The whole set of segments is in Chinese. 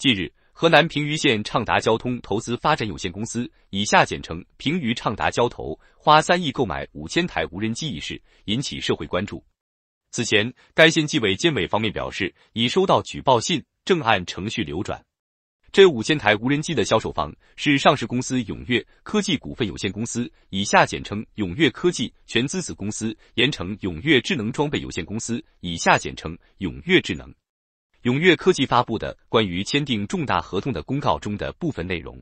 近日，河南平舆县畅达交通投资发展有限公司（以下简称平舆畅达交投）花三亿购买五千台无人机一事引起社会关注。此前，该县纪委监委方面表示，已收到举报信，正按程序流转。这五千台无人机的销售方是上市公司永跃科技股份有限公司（以下简称永跃科技）全资子公司盐城永跃智能装备有限公司（以下简称永跃智能）。永跃科技发布的关于签订重大合同的公告中的部分内容。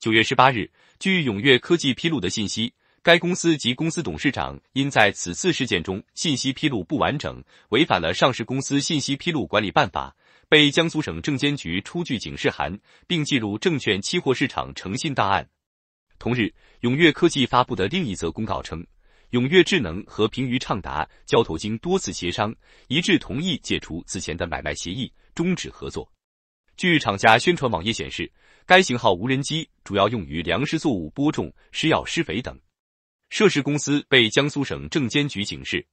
九月十八日，据永跃科技披露的信息，该公司及公司董事长因在此次事件中信息披露不完整，违反了《上市公司信息披露管理办法》，被江苏省证监局出具警示函，并记录证券期货市场诚信档案。同日，永跃科技发布的另一则公告称。永越智能和平余畅达交投经多次协商，一致同意解除此前的买卖协议，终止合作。据厂家宣传网页显示，该型号无人机主要用于粮食作物播种、施药、施肥等。涉事公司被江苏省证监局警示。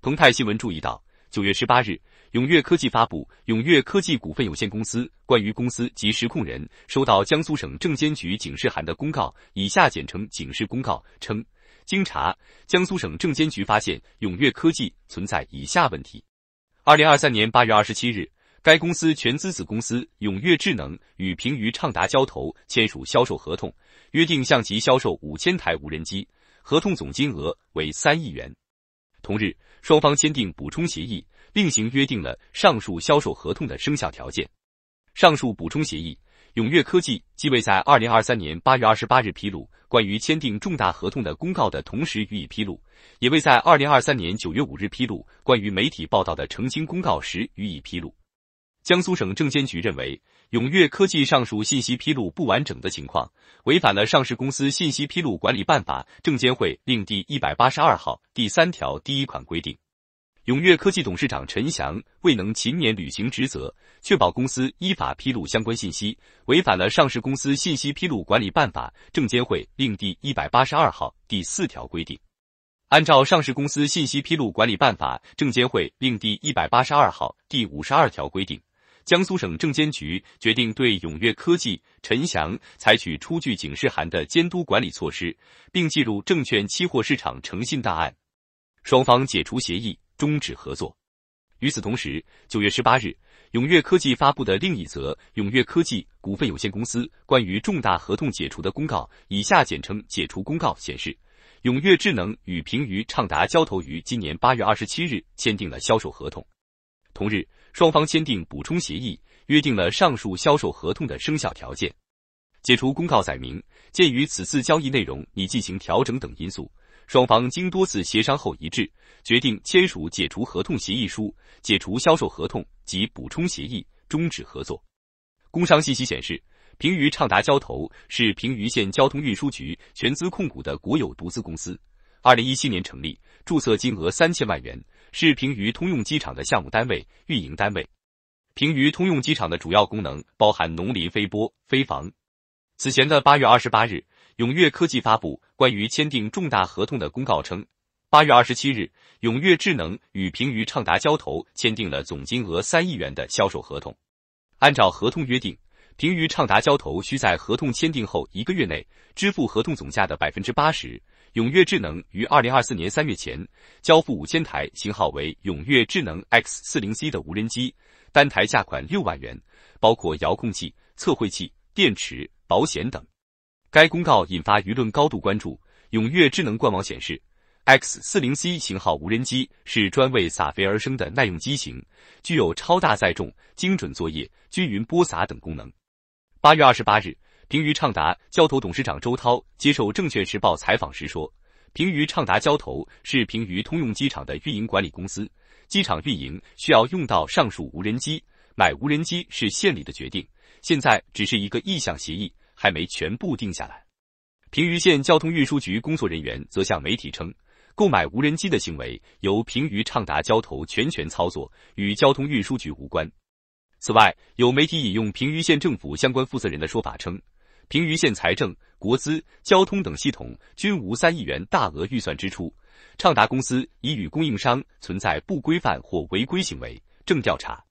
澎湃新闻注意到，九月十八日，永越科技发布《永越科技股份有限公司关于公司及实控人收到江苏省证监局警示函的公告》（以下简称“警示公告”）称。经查，江苏省证监局发现永跃科技存在以下问题：二零二三年八月二十七日，该公司全资子公司永跃智能与平舆畅达交投签署销售合同，约定向其销售五千台无人机，合同总金额为三亿元。同日，双方签订补充协议，另行约定了上述销售合同的生效条件。上述补充协议。永跃科技既未在二零二三年八月二十八日披露关于签订重大合同的公告的同时予以披露，也未在二零二三年九月五日披露关于媒体报道的澄清公告时予以披露。江苏省证监局认为，永跃科技上述信息披露不完整的情况，违反了《上市公司信息披露管理办法》（证监会令第一百八十二号）第三条第一款规定。永跃科技董事长陈翔未能勤勉履行职责，确保公司依法披露相关信息，违反了《上市公司信息披露管理办法》（证监会令第一百八十二号）第四条规定。按照《上市公司信息披露管理办法》（证监会令第一百八十二号）第五十二条规定，江苏省证监局决定对永跃科技陈翔采取出具警示函的监督管理措施，并记录证券期货市场诚信档案，双方解除协议。终止合作。与此同时，九月十八日，永跃科技发布的另一则《永跃科技股份有限公司关于重大合同解除的公告》（以下简称“解除公告”）显示，永跃智能与平舆畅达交投于今年八月二十七日签订了销售合同，同日双方签订补充协议，约定了上述销售合同的生效条件。解除公告载明，鉴于此次交易内容已进行调整等因素。双方经多次协商后一致决定签署解除合同协议书、解除销售合同及补充协议，终止合作。工商信息显示，平舆畅达交投是平舆县交通运输局全资控股的国有独资公司，二零一七年成立，注册金额三千万元，是平舆通用机场的项目单位、运营单位。平舆通用机场的主要功能包含农林飞播、飞防。此前的八月二十八日。永越科技发布关于签订重大合同的公告称，八月二十七日，永越智能与平舆畅达交投签订了总金额三亿元的销售合同。按照合同约定，平舆畅达交投需在合同签订后一个月内支付合同总价的百分之八十。永越智能于二零二四年三月前交付五千台型号为永越智能 X 四零 C 的无人机，单台价款六万元，包括遥控器、测绘器、电池、保险等。该公告引发舆论高度关注。永跃智能官网显示，X40C 型号无人机是专为撒肥而生的耐用机型，具有超大载重、精准作业、均匀播撒等功能。八月二十八日，平舆畅达交投董事长周涛接受《证券时报》采访时说，平舆畅达交投是平舆通用机场的运营管理公司，机场运营需要用到上述无人机，买无人机是县里的决定，现在只是一个意向协议。还没全部定下来。平舆县交通运输局工作人员则向媒体称，购买无人机的行为由平舆畅达交投全权操作，与交通运输局无关。此外，有媒体引用平舆县政府相关负责人的说法称，平舆县财政、国资、交通等系统均无三亿元大额预算支出，畅达公司已与供应商存在不规范或违规行为，正调查。